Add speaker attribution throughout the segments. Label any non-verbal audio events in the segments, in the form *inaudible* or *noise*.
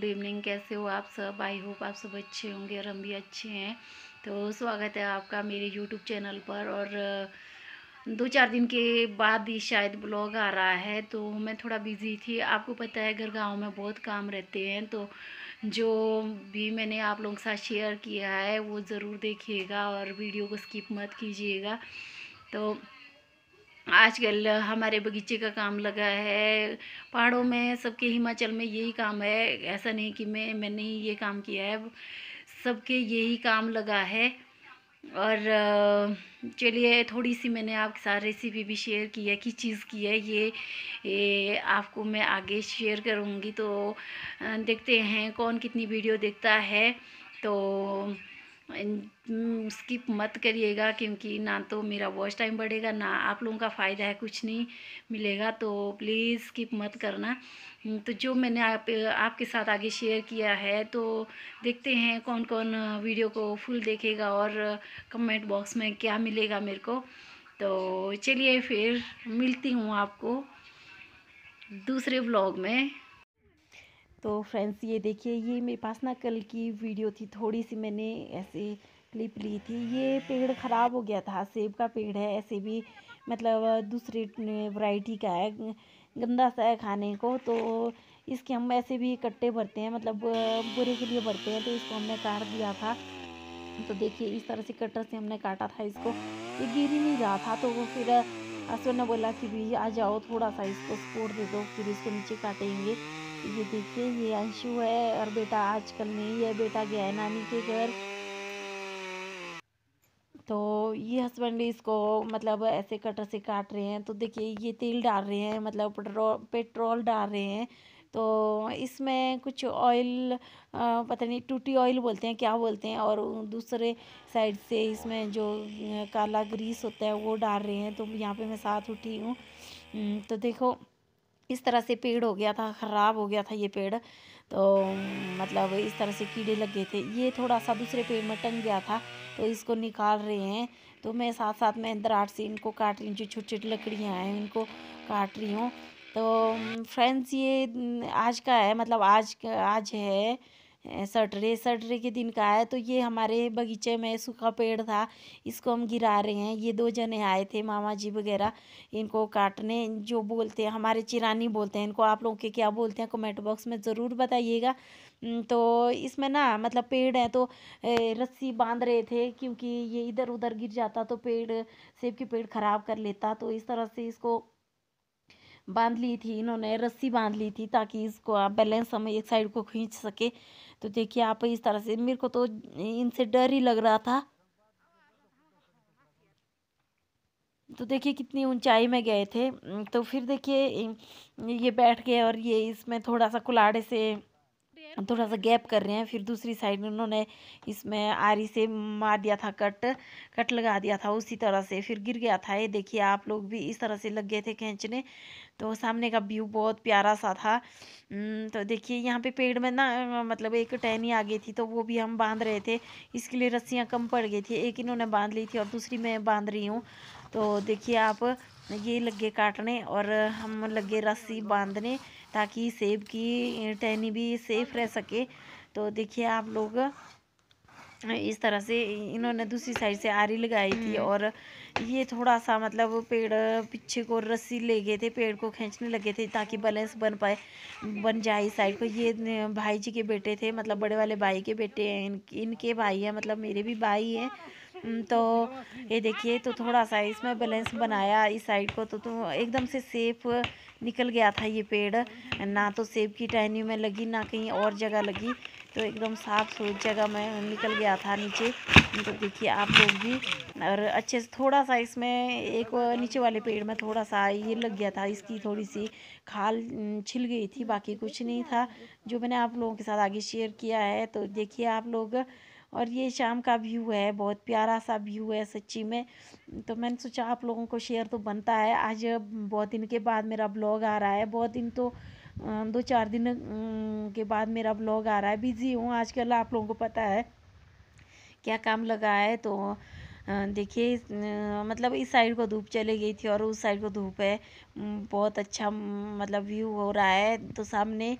Speaker 1: Good evening कैसे हो आप सब आई होप आप सब अच्छे होंगे और हम भी अच्छे हैं तो स्वागत है आपका मेरे यूट्यूब चैनल पर और दो चार दिन के बाद ही शायद ब्लॉग आ रहा है तो मैं थोड़ा बिज़ी थी आपको पता है घर गाँव में बहुत काम रहते हैं तो जो भी मैंने आप लोगों के साथ शेयर किया है वो ज़रूर देखिएगा और वीडियो को स्किप मत कीजिएगा तो आजकल हमारे बगीचे का काम लगा है पहाड़ों में सबके हिमाचल में यही काम है ऐसा नहीं कि मैं मैंने ही ये काम किया है सबके यही काम लगा है और चलिए थोड़ी सी मैंने आपके साथ रेसिपी भी शेयर की है किस चीज़ की है ये, ये आपको मैं आगे शेयर करूँगी तो देखते हैं कौन कितनी वीडियो देखता है तो स्किप हम्म, मत करिएगा क्योंकि ना तो मेरा वॉच टाइम बढ़ेगा ना आप लोगों का फ़ायदा है कुछ नहीं मिलेगा तो प्लीज़ स्किप मत करना हम्म, तो जो मैंने आप आपके साथ आगे शेयर किया है तो देखते हैं कौन कौन वीडियो को फुल देखेगा और कमेंट बॉक्स में क्या मिलेगा मेरे को तो चलिए फिर मिलती हूँ आपको दूसरे ब्लॉग में तो फ्रेंड्स ये देखिए ये मेरे पास ना कल की वीडियो थी थोड़ी सी मैंने ऐसे क्लिप ली थी ये पेड़ ख़राब हो गया था सेब का पेड़ है ऐसे भी मतलब दूसरे वैरायटी का है गंदा सा है खाने को तो इसके हम ऐसे भी कट्टे भरते हैं मतलब बुरे के लिए भरते हैं तो इसको हमने काट दिया था तो देखिए इस तरह से कटर से हमने काटा था इसको ये गिर ही नहीं रहा था तो वो फिर असर ने बोला कि भी आ जाओ थोड़ा सा इसको सपोर्ट दे दो फिर इसको नीचे काटेंगे ये देखिए ये अंशु है और बेटा आजकल नहीं है बेटा गया है नानी के घर तो ये हस्बैंड इसको मतलब ऐसे कटर से काट रहे हैं तो देखिए ये तेल डाल रहे हैं मतलब पेट्रोल पेट्रोल डाल रहे हैं तो इसमें कुछ ऑयल पता नहीं टूटी ऑयल बोलते हैं क्या बोलते हैं और दूसरे साइड से इसमें जो काला ग्रीस होता है वो डाल रहे हैं तो यहाँ पे मैं साथ उठी हूँ हम्म, तो देखो इस तरह से पेड़ हो गया था ख़राब हो गया था ये पेड़ तो मतलब इस तरह से कीड़े लग गए थे ये थोड़ा सा दूसरे पेड़ में टंग गया था तो इसको निकाल रहे हैं तो मैं साथ साथ में आठ से इनको काट रही हूँ जो छोटी छोटी लकड़ियाँ हैं इनको काट रही हूँ तो फ्रेंड्स ये आज का है मतलब आज आज है सटरे सटरे के दिन का आया तो ये हमारे बगीचे में सूखा पेड़ था इसको हम गिरा रहे हैं ये दो जने आए थे मामा जी वगैरह इनको काटने जो बोलते हैं हमारे चिरानी बोलते हैं इनको आप लोगों के क्या बोलते हैं कमेंट बॉक्स में ज़रूर बताइएगा तो इसमें ना मतलब पेड़ है तो रस्सी बांध रहे थे क्योंकि ये इधर उधर गिर जाता तो पेड़ सेब के पेड़ ख़राब कर लेता तो इस तरह से इसको बांध ली थी इन्होंने रस्सी बांध ली थी ताकि इसको आप बैलेंस हम एक साइड को खींच सके तो देखिए आप इस तरह से मेरे को तो इनसे डर ही लग रहा था तो देखिए कितनी ऊंचाई में गए थे तो फिर देखिए ये बैठ गए और ये इसमें थोड़ा सा कुलाड़े से थोड़ा सा गैप कर रहे हैं फिर दूसरी साइड में उन्होंने इसमें आरी से मार दिया था कट कट लगा दिया था उसी तरह से फिर गिर गया था ये देखिए आप लोग भी इस तरह से लग गए थे खींचने तो सामने का व्यू बहुत प्यारा सा था तो देखिए यहाँ पे पेड़ में ना मतलब एक टहनी आ गई थी तो वो भी हम बांध रहे थे इसके लिए रस्सियाँ कम पड़ गई थी एक इन्होंने बांध ली थी और दूसरी मैं बांध रही हूँ तो देखिए आप ये लगे काटने और हम लगे रस्सी बांधने ताकि सेब की टहनी भी सेफ रह सके तो देखिए आप लोग इस तरह से इन्होंने दूसरी साइड से आरी लगाई थी हम्म। और ये थोड़ा सा मतलब पेड़ पीछे को रस्सी ले गए थे पेड़ को खींचने लगे थे ताकि बैलेंस बन पाए बन जाए इस साइड को ये भाई जी के बेटे थे मतलब बड़े वाले भाई के बेटे हैं इन इनके भाई हैं मतलब मेरे भी भाई हैं तो ये देखिए तो थोड़ा सा इसमें बैलेंस बनाया इस साइड को तो, तो एकदम से सेफ निकल गया था ये पेड़ ना तो सेब की टहनी में लगी ना कहीं और जगह लगी तो एकदम साफ सुथरी जगह में निकल गया था नीचे तो देखिए आप लोग भी और अच्छे से थोड़ा सा इसमें एक नीचे वाले पेड़ में थोड़ा सा ये लग गया था इसकी थोड़ी सी खाल छिल गई थी बाकी कुछ नहीं था जो मैंने आप लोगों के साथ आगे शेयर किया है तो देखिए आप लोग और ये शाम का व्यू है बहुत प्यारा सा व्यू है सच्ची में तो मैंने सोचा आप लोगों को शेयर तो बनता है आज बहुत दिन के बाद मेरा ब्लॉग आ रहा है बहुत दिन तो दो चार दिन के बाद मेरा ब्लॉग आ रहा है बिज़ी हूँ आजकल आप लोगों को पता है क्या काम लगा है तो देखिए मतलब इस साइड को धूप चली गई थी और उस साइड को धूप है बहुत अच्छा मतलब व्यू हो रहा है तो सामने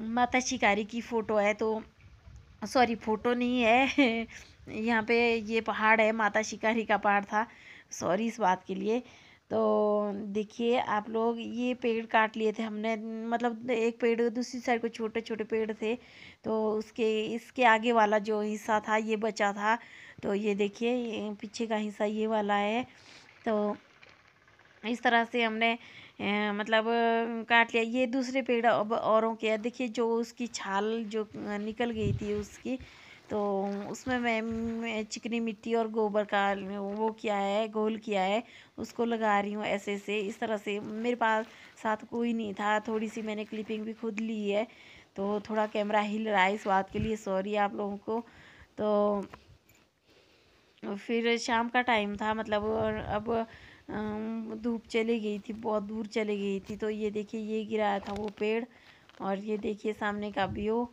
Speaker 1: माता शिकारी की फ़ोटो है तो सॉरी फ़ोटो नहीं है *laughs* यहाँ पे ये पहाड़ है माता शिकारी का पहाड़ था सॉरी इस बात के लिए तो देखिए आप लोग ये पेड़ काट लिए थे हमने मतलब एक पेड़ दूसरी साइड को छोटे छोटे पेड़ थे तो उसके इसके आगे वाला जो हिस्सा था ये बचा था तो ये देखिए पीछे का हिस्सा ये वाला है तो इस तरह से हमने मतलब काट लिया ये दूसरे पेड़ अब औरों के देखिए जो उसकी छाल जो निकल गई थी उसकी तो उसमें मैं चिकनी मिट्टी और गोबर का वो किया है गोल किया है उसको लगा रही हूँ ऐसे ऐसे इस तरह से मेरे पास साथ कोई नहीं था थोड़ी सी मैंने क्लिपिंग भी खुद ली है तो थोड़ा कैमरा हिल रहा है इस बात के लिए सॉरी आप लोगों को तो फिर शाम का टाइम था मतलब अब धूप चली गई थी बहुत दूर चली गई थी तो ये देखिए ये गिराया था वो पेड़ और ये देखिए सामने का व्यू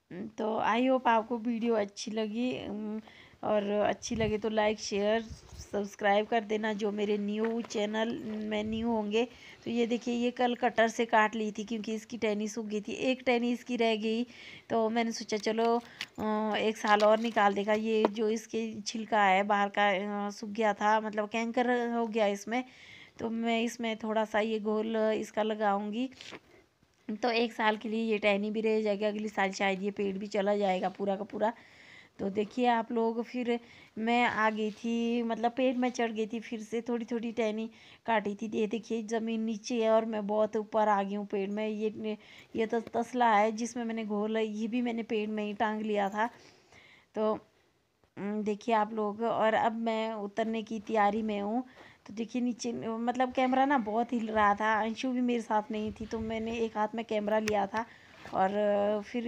Speaker 1: *coughs* तो आई होप आपको वीडियो अच्छी लगी और अच्छी लगे तो लाइक शेयर सब्सक्राइब कर देना जो मेरे न्यू चैनल में न्यू होंगे तो ये देखिए ये कल कटर से काट ली थी क्योंकि इसकी टहनी सूख गई थी एक टहनी इसकी रह गई तो मैंने सोचा चलो एक साल और निकाल देगा ये जो इसके छिलका है बाहर का सूख गया था मतलब कैंकर हो गया इसमें तो मैं इसमें थोड़ा सा ये घोल इसका लगाऊंगी तो एक साल के लिए ये टहनी भी रह जाएगी अगली साल शायद ये पेड़ भी चला जाएगा पूरा का पूरा तो देखिए आप लोग फिर मैं आ गई थी मतलब पेड़ में चढ़ गई थी फिर से थोड़ी थोड़ी टहनी काटी थी ये देखिए ज़मीन नीचे है और मैं बहुत ऊपर आ गई हूँ पेड़ में ये ये तो तसला है जिसमें मैंने घोल ये भी मैंने पेड़ में ही टांग लिया था तो देखिए आप लोग और अब मैं उतरने की तैयारी में हूँ तो देखिए नीचे मतलब कैमरा ना बहुत हिल रहा था अंशु भी मेरे साथ नहीं थी तो मैंने एक हाथ में कैमरा लिया था और फिर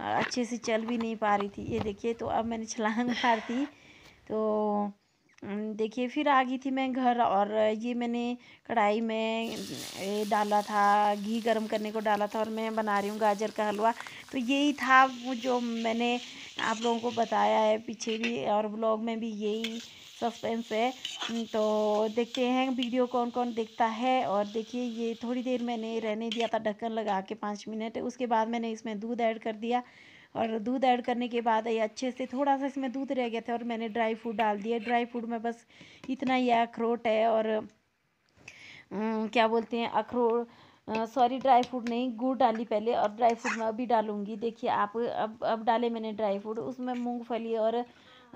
Speaker 1: अच्छे से चल भी नहीं पा रही थी ये देखिए तो अब मैंने छलांग *laughs* मार दी तो देखिए फिर आ गई थी मैं घर और ये मैंने कढ़ाई में डाला था घी गर्म करने को डाला था और मैं बना रही हूँ गाजर का हलवा तो यही था वो जो मैंने आप लोगों को बताया है पीछे भी और ब्लॉग में भी यही सस्पेंस है हम्म, तो देखते हैं वीडियो कौन कौन देखता है और देखिए ये थोड़ी देर मैंने रहने दिया था ढक्कन लगा के पाँच मिनट उसके बाद मैंने इसमें दूध ऐड कर दिया और दूध ऐड करने के बाद ये अच्छे से थोड़ा सा इसमें दूध रह गया था और मैंने ड्राई फ्रूट डाल दिया ड्राई फ्रूट में बस इतना ही अखरोट है और हम्म, क्या बोलते हैं अखरोट सॉरी ड्राई फ्रूट नहीं गुड़ डाली पहले और ड्राई फ्रूट में अभी डालूंगी देखिए आप अब अब डाले मैंने ड्राई फ्रूट उसमें मूंगफली और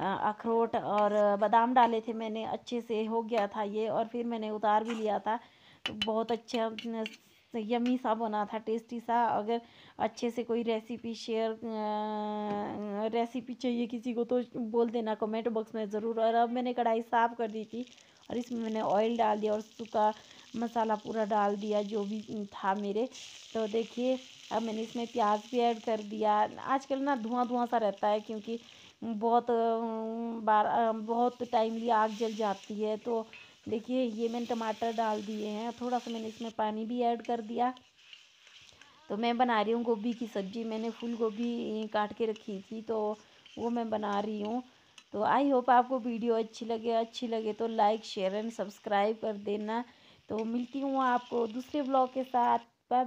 Speaker 1: अखरोट और बादाम डाले थे मैंने अच्छे से हो गया था ये और फिर मैंने उतार भी लिया था तो बहुत अच्छा यमी सा बना था टेस्टी सा अगर अच्छे से कोई रेसिपी शेयर रेसिपी चाहिए किसी को तो बोल देना कमेंट बॉक्स में ज़रूर और अब मैंने कढ़ाई साफ़ कर दी थी और इसमें मैंने ऑयल डाल दिया और सूखा मसाला पूरा डाल दिया जो भी था मेरे तो देखिए अब मैंने इसमें प्याज भी ऐड कर दिया आजकल ना धुआं धुआं सा रहता है क्योंकि बहुत बार बहुत टाइम आग जल जाती है तो देखिए ये मैंने टमाटर डाल दिए हैं थोड़ा सा मैंने इसमें पानी भी ऐड कर दिया तो मैं बना रही हूँ गोभी की सब्ज़ी मैंने फूल गोभी काट के रखी थी तो वो मैं बना रही हूँ तो आई होप आपको वीडियो अच्छी लगे अच्छी लगे तो लाइक शेयर एंड सब्सक्राइब कर देना तो मिलती हूँ आपको दूसरे ब्लॉग के साथ बाय बाय